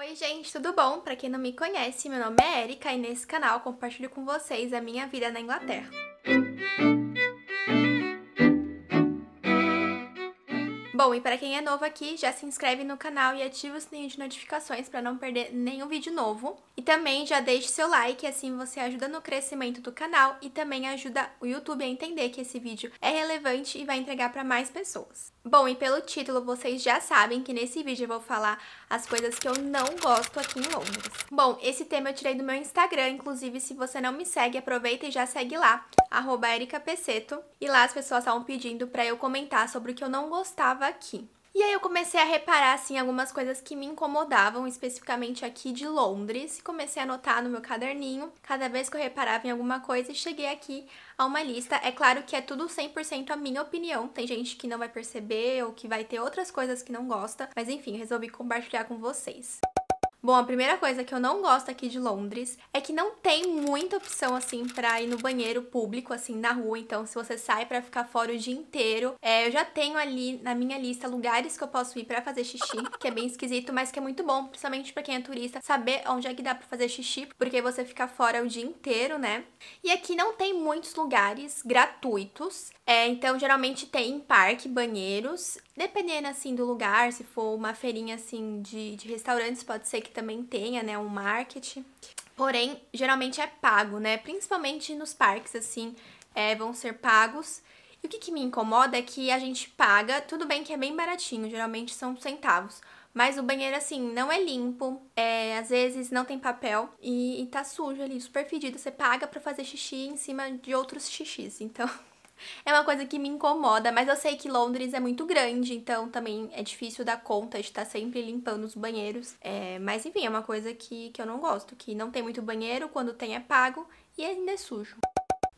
Oi gente, tudo bom? Para quem não me conhece, meu nome é Erika e nesse canal compartilho com vocês a minha vida na Inglaterra. Bom, e para quem é novo aqui, já se inscreve no canal e ativa o sininho de notificações para não perder nenhum vídeo novo. E também já deixe seu like, assim você ajuda no crescimento do canal e também ajuda o YouTube a entender que esse vídeo é relevante e vai entregar para mais pessoas. Bom, e pelo título vocês já sabem que nesse vídeo eu vou falar as coisas que eu não gosto aqui em Londres. Bom, esse tema eu tirei do meu Instagram, inclusive se você não me segue, aproveita e já segue lá, ericapeceto. E lá as pessoas estavam pedindo para eu comentar sobre o que eu não gostava e aí eu comecei a reparar assim algumas coisas que me incomodavam, especificamente aqui de Londres, e comecei a anotar no meu caderninho, cada vez que eu reparava em alguma coisa, e cheguei aqui a uma lista. É claro que é tudo 100% a minha opinião, tem gente que não vai perceber ou que vai ter outras coisas que não gosta, mas enfim, resolvi compartilhar com vocês. Bom, a primeira coisa que eu não gosto aqui de Londres é que não tem muita opção assim para ir no banheiro público assim na rua, então se você sai para ficar fora o dia inteiro, é, eu já tenho ali na minha lista lugares que eu posso ir para fazer xixi, que é bem esquisito, mas que é muito bom, principalmente para quem é turista, saber onde é que dá para fazer xixi, porque você fica fora o dia inteiro, né? E aqui não tem muitos lugares gratuitos, é, então geralmente tem em parque, banheiros, dependendo assim do lugar, se for uma feirinha assim de, de restaurantes, pode ser que que também tenha, né, um marketing. Porém, geralmente é pago, né? Principalmente nos parques, assim, é, vão ser pagos. E o que, que me incomoda é que a gente paga, tudo bem que é bem baratinho, geralmente são centavos. Mas o banheiro, assim, não é limpo, é, às vezes não tem papel e, e tá sujo ali, super fedido. Você paga pra fazer xixi em cima de outros xixis, então É uma coisa que me incomoda, mas eu sei que Londres é muito grande, então também é difícil dar conta de estar tá sempre limpando os banheiros. É, mas enfim, é uma coisa que, que eu não gosto, que não tem muito banheiro, quando tem é pago e ainda é sujo.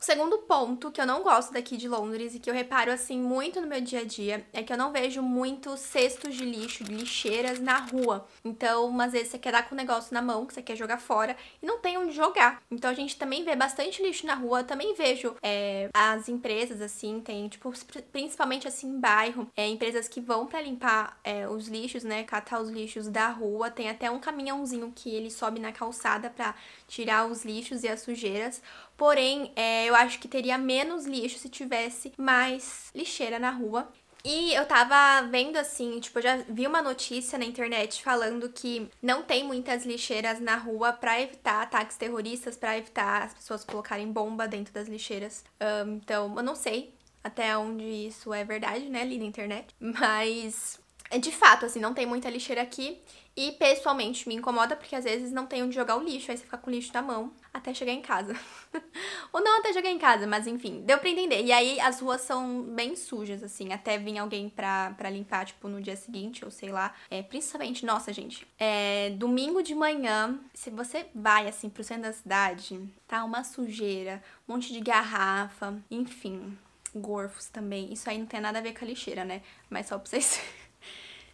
O segundo ponto que eu não gosto daqui de Londres e que eu reparo assim muito no meu dia a dia é que eu não vejo muitos cestos de lixo, de lixeiras na rua. Então, às vezes você quer dar com o negócio na mão, que você quer jogar fora e não tem onde jogar. Então, a gente também vê bastante lixo na rua. Eu também vejo é, as empresas assim, tem tipo principalmente assim em bairro, é, empresas que vão para limpar é, os lixos, né, catar os lixos da rua. Tem até um caminhãozinho que ele sobe na calçada para tirar os lixos e as sujeiras. Porém, é, eu acho que teria menos lixo se tivesse mais lixeira na rua. E eu tava vendo assim, tipo, eu já vi uma notícia na internet falando que não tem muitas lixeiras na rua para evitar ataques terroristas, para evitar as pessoas colocarem bomba dentro das lixeiras. Um, então, eu não sei até onde isso é verdade, né, ali na internet. Mas é, de fato, assim, não tem muita lixeira aqui. E pessoalmente me incomoda porque às vezes não tem onde jogar o lixo, aí você fica com o lixo na mão até chegar em casa. Ou não até chegar em casa, mas enfim, deu pra entender. E aí as ruas são bem sujas, assim, até vir alguém pra, pra limpar, tipo, no dia seguinte, ou sei lá. É, principalmente, nossa, gente, é, domingo de manhã, se você vai, assim, pro centro da cidade, tá uma sujeira, um monte de garrafa, enfim, gorfos também. Isso aí não tem nada a ver com a lixeira, né? Mas só pra vocês.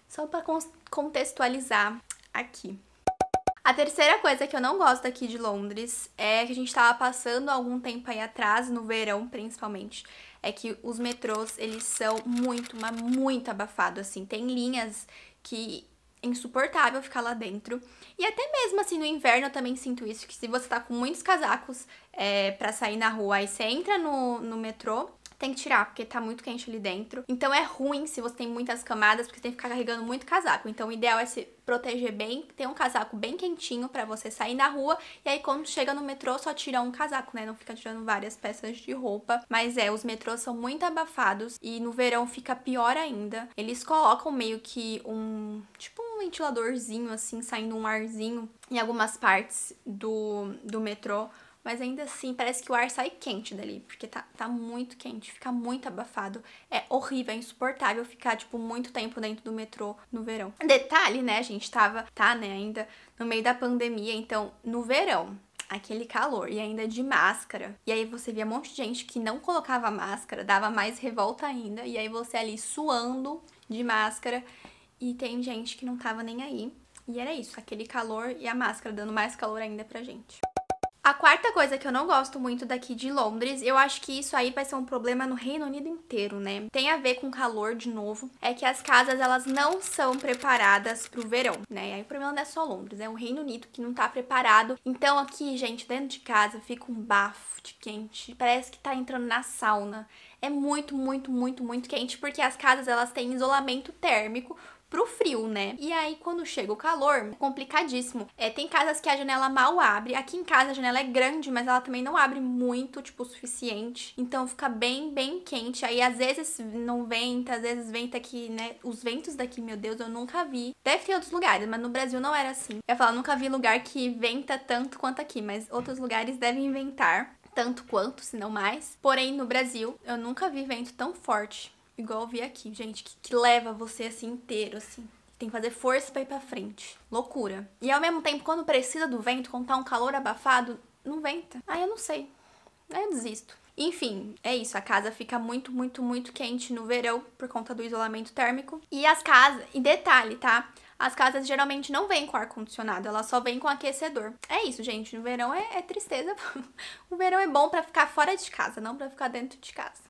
Só para contextualizar aqui. A terceira coisa que eu não gosto aqui de Londres é que a gente estava passando algum tempo aí atrás, no verão principalmente, é que os metrôs, eles são muito, mas muito abafados, assim. Tem linhas que é insuportável ficar lá dentro. E até mesmo assim, no inverno eu também sinto isso, que se você tá com muitos casacos é, para sair na rua e você entra no, no metrô, tem que tirar, porque tá muito quente ali dentro. Então é ruim se você tem muitas camadas, porque você tem que ficar carregando muito casaco. Então o ideal é se proteger bem, ter um casaco bem quentinho para você sair na rua e aí quando chega no metrô só tira um casaco, né? Não fica tirando várias peças de roupa. Mas é, os metrôs são muito abafados e no verão fica pior ainda. Eles colocam meio que um, tipo um ventiladorzinho assim, saindo um arzinho em algumas partes do do metrô mas ainda assim parece que o ar sai quente dali, porque tá, tá muito quente, fica muito abafado, é horrível, é insuportável ficar, tipo, muito tempo dentro do metrô no verão. Detalhe, né, a gente tava, tá, né, ainda no meio da pandemia, então no verão, aquele calor e ainda de máscara. E aí você via um monte de gente que não colocava máscara, dava mais revolta ainda, e aí você ali suando de máscara e tem gente que não tava nem aí. E era isso, aquele calor e a máscara dando mais calor ainda pra gente. A quarta coisa que eu não gosto muito daqui de Londres, eu acho que isso aí vai ser um problema no Reino Unido inteiro, né? Tem a ver com calor de novo, é que as casas elas não são preparadas pro verão, né? E aí o problema não é só Londres, é o Reino Unido que não tá preparado. Então aqui, gente, dentro de casa fica um bafo de quente, parece que tá entrando na sauna. É muito, muito, muito, muito quente porque as casas elas têm isolamento térmico, pro frio, né? E aí, quando chega o calor, complicadíssimo. É, tem casas que a janela mal abre. Aqui em casa a janela é grande, mas ela também não abre muito, tipo, o suficiente. Então fica bem, bem quente. Aí às vezes não venta, às vezes venta aqui, né? Os ventos daqui, meu Deus, eu nunca vi. Deve ter outros lugares, mas no Brasil não era assim. Eu ia falar, nunca vi lugar que venta tanto quanto aqui, mas outros lugares devem inventar tanto quanto, se não mais. Porém, no Brasil, eu nunca vi vento tão forte igual eu vi aqui, gente, que, que leva você assim inteiro, assim. Tem que fazer força para ir pra frente. Loucura. E ao mesmo tempo, quando precisa do vento, quando tá um calor abafado, não venta. Aí eu não sei. Aí eu desisto. Enfim, é isso. A casa fica muito, muito, muito quente no verão por conta do isolamento térmico. E as casas. E detalhe, tá? As casas geralmente não vêm com ar-condicionado, elas só vêm com aquecedor. É isso, gente. No verão é, é tristeza. o verão é bom para ficar fora de casa, não para ficar dentro de casa.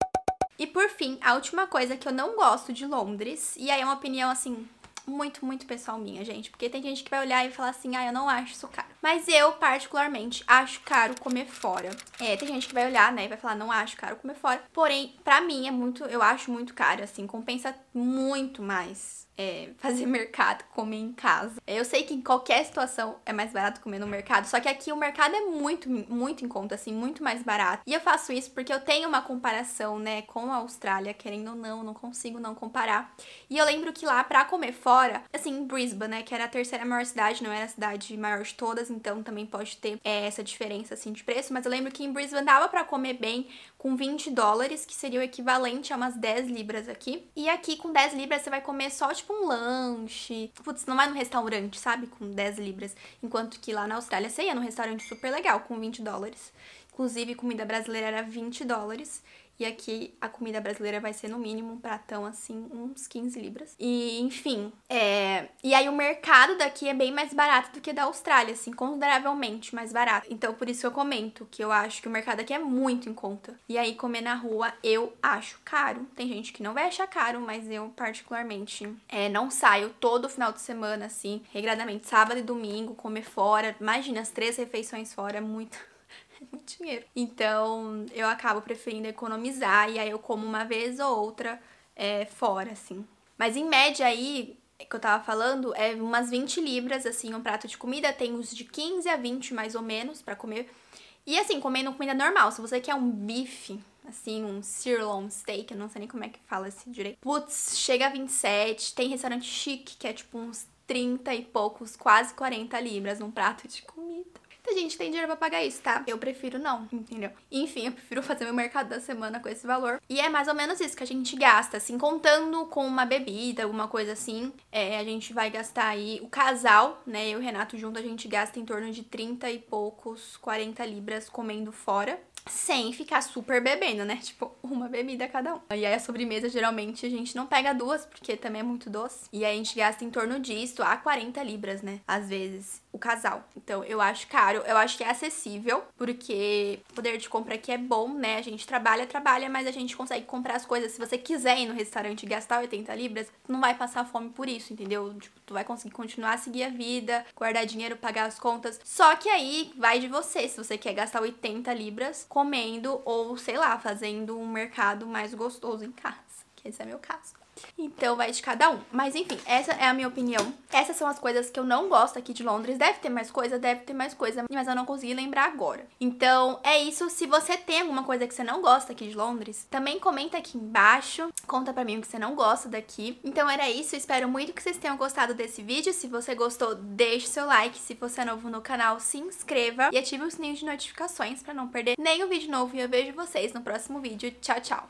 E por fim, a última coisa que eu não gosto de Londres, e aí é uma opinião assim, muito, muito pessoal minha, gente, porque tem gente que vai olhar e falar assim: ah, eu não acho isso caro. Mas eu, particularmente, acho caro comer fora. É, tem gente que vai olhar, né, e vai falar, não acho caro comer fora. Porém, pra mim é muito, eu acho muito caro, assim, compensa muito mais é, fazer mercado, comer em casa. Eu sei que em qualquer situação é mais barato comer no mercado, só que aqui o mercado é muito, muito em conta, assim, muito mais barato. E eu faço isso porque eu tenho uma comparação, né, com a Austrália, querendo ou não, não consigo não comparar. E eu lembro que lá, pra comer fora, assim, em Brisbane, né, que era a terceira maior cidade, não era a cidade maior de todas, então também pode ter é, essa diferença assim de preço, mas eu lembro que em Brisbane dava para comer bem com 20 dólares, que seria o equivalente a umas 10 libras aqui. E aqui com 10 libras você vai comer só tipo um lanche. Putz, não vai no restaurante, sabe? Com 10 libras, enquanto que lá na Austrália você ia num restaurante super legal com 20 dólares. Inclusive, comida brasileira era 20 dólares e aqui a comida brasileira vai ser no mínimo um pratão assim, uns 15 libras. E enfim, é... e aí o mercado daqui é bem mais barato do que da Austrália, assim, consideravelmente mais barato. Então por isso eu comento que eu acho que o mercado aqui é muito em conta. E aí comer na rua eu acho caro. Tem gente que não vai achar caro, mas eu particularmente é, não saio todo final de semana assim, regradamente, sábado e domingo, comer fora. Imagina as três refeições fora, é muito é muito dinheiro. Então eu acabo preferindo economizar e aí eu como uma vez ou outra é, fora, assim. Mas em média aí, é que eu tava falando, é umas 20 libras, assim, um prato de comida. Tem uns de 15 a 20, mais ou menos, para comer. E assim, comendo comida normal. Se você quer um bife, assim, um sirloin steak, eu não sei nem como é que fala esse direito. Putz, chega a 27. Tem restaurante chique, que é tipo uns 30 e poucos, quase 40 libras num prato de comida a gente tem dinheiro pra pagar isso, tá? Eu prefiro não, entendeu? Enfim, eu prefiro fazer meu mercado da semana com esse valor. E é mais ou menos isso que a gente gasta, assim, contando com uma bebida, alguma coisa assim. É, a gente vai gastar aí o casal, né? Eu e o Renato junto, a gente gasta em torno de 30 e poucos, 40 libras comendo fora sem ficar super bebendo, né? Tipo, uma bebida cada um. E aí a sobremesa geralmente a gente não pega duas, porque também é muito doce. E aí a gente gasta em torno disso a 40 libras, né? Às vezes o casal. Então, eu acho caro, eu acho que é acessível, porque o poder de compra aqui é bom, né? A gente trabalha, trabalha, mas a gente consegue comprar as coisas. Se você quiser ir no restaurante e gastar 80 libras, não vai passar fome por isso, entendeu? Tipo, tu vai conseguir continuar a seguir a vida, guardar dinheiro, pagar as contas. Só que aí vai de você, se você quer gastar 80 libras comendo ou, sei lá, fazendo um mercado mais gostoso em casa, que esse é meu caso. Então vai de cada um. Mas enfim, essa é a minha opinião. Essas são as coisas que eu não gosto aqui de Londres. Deve ter mais coisa, deve ter mais coisa, mas eu não consegui lembrar agora. Então é isso. Se você tem alguma coisa que você não gosta aqui de Londres, também comenta aqui embaixo. Conta pra mim o que você não gosta daqui. Então era isso. Espero muito que vocês tenham gostado desse vídeo. Se você gostou, deixe seu like. Se você é novo no canal, se inscreva e ative o sininho de notificações para não perder nenhum vídeo novo. E eu vejo vocês no próximo vídeo. Tchau, tchau!